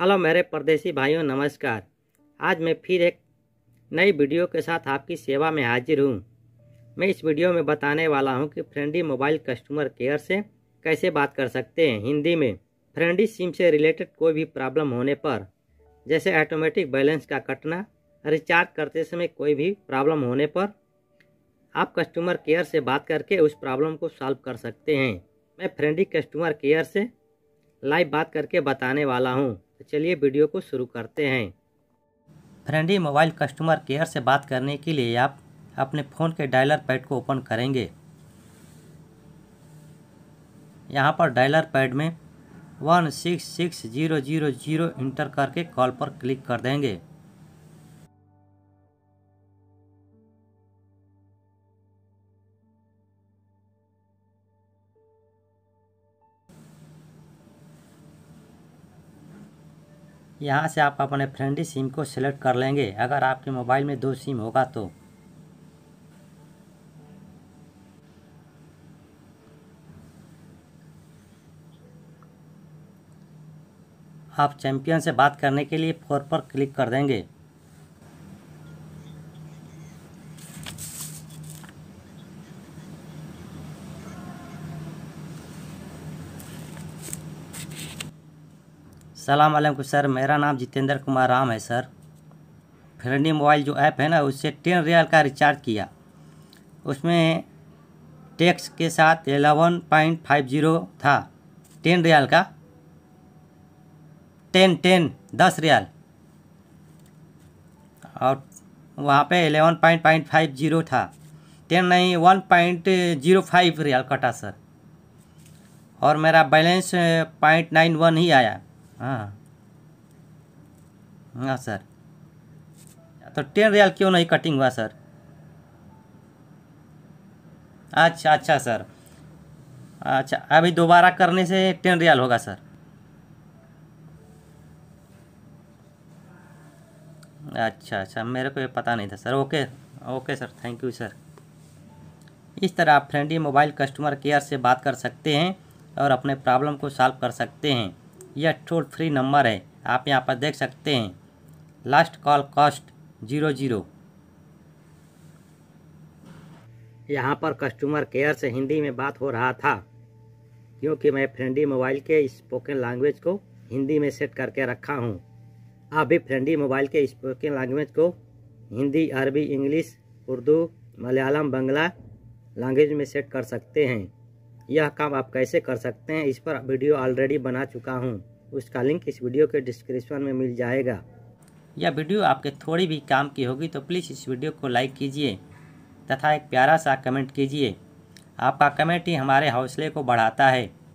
hello मेरे परदेसी भाइयों नमस्कार आज मैं फिर एक नई वीडियो के साथ आपकी सेवा में हाजिर हूँ मैं इस वीडियो में बताने वाला हूँ कि फ्रेंडी मोबाइल कस्टमर केयर से कैसे बात कर सकते हैं हिंदी में फ्रेंडी सिम से रिलेटेड कोई भी प्रॉब्लम होने पर जैसे ऑटोमेटिक बैलेंस का कटना रिचार्ज करते समय कोई भी प्रॉब्लम होने पर आप कस्टमर केयर से बात करके उस प्रॉब्लम को सॉल्व कर सकते हैं मैं फ्रेंडी कस्टमर केयर से लाइव बात करके बताने वाला हूँ तो चलिए वीडियो को शुरू करते हैं फ्रेंडी मोबाइल कस्टमर केयर से बात करने के लिए आप अपने फ़ोन के डायलर पैड को ओपन करेंगे यहाँ पर डायलर पैड में one six six zero zero zero enter करके कॉल पर क्लिक कर देंगे यहाँ से आप अपने फ्रेंडी सिम को सिलेक्ट कर लेंगे अगर आपके मोबाइल में दो सिम होगा तो आप चैम्पियन से बात करने के लिए फोर पर क्लिक कर देंगे सलाम सर मेरा नाम जितेंद्र कुमार राम है सर फ्रेंडी मोबाइल जो ऐप है ना उससे टेन रियल का रिचार्ज किया उसमें टैक्स के साथ एलेवन पॉइंट फाइव जीरो था टेन रियल का टेन टेन दस रियल और वहाँ पे eleven point point five zero था टेन नहीं one point zero five riyal कटा सर और मेरा बैलेंस पॉइंट नाइन वन ही आया हाँ हाँ सर तो टेन रियाल क्यों नहीं कटिंग हुआ सर अच्छा अच्छा सर अच्छा अभी दोबारा करने से टेन रियाल होगा सर अच्छा अच्छा मेरे को ये पता नहीं था sir okay okay sir thank you sir इस तरह आप फ्रेंडली मोबाइल कस्टमर केयर से बात कर सकते हैं और अपने प्रॉब्लम को सॉल्व कर सकते हैं यह टोल फ्री नंबर है आप यहाँ पर देख सकते हैं last call cost zero zero यहाँ पर कस्टमर केयर से हिंदी में बात हो रहा था क्योंकि मैं फ्रेंडी मोबाइल के स्पोकन लैंग्वेज को हिंदी में सेट करके रखा हूँ आप भी फ्रेंडी मोबाइल के स्पोकन लैंग्वेज को हिंदी अरबी इंग्लिश उर्दू मलयालम बंगला लैंग्वेज में सेट कर सकते हैं यह काम आप कैसे कर सकते हैं इस पर वीडियो ऑलरेडी बना चुका हूँ उसका लिंक इस वीडियो के डिस्क्रिप्शन में मिल जाएगा यह वीडियो आपके थोड़ी भी काम की होगी तो प्लीज़ इस वीडियो को लाइक कीजिए तथा एक प्यारा सा कमेंट कीजिए आपका कमेंट ही हमारे हौसले को बढ़ाता है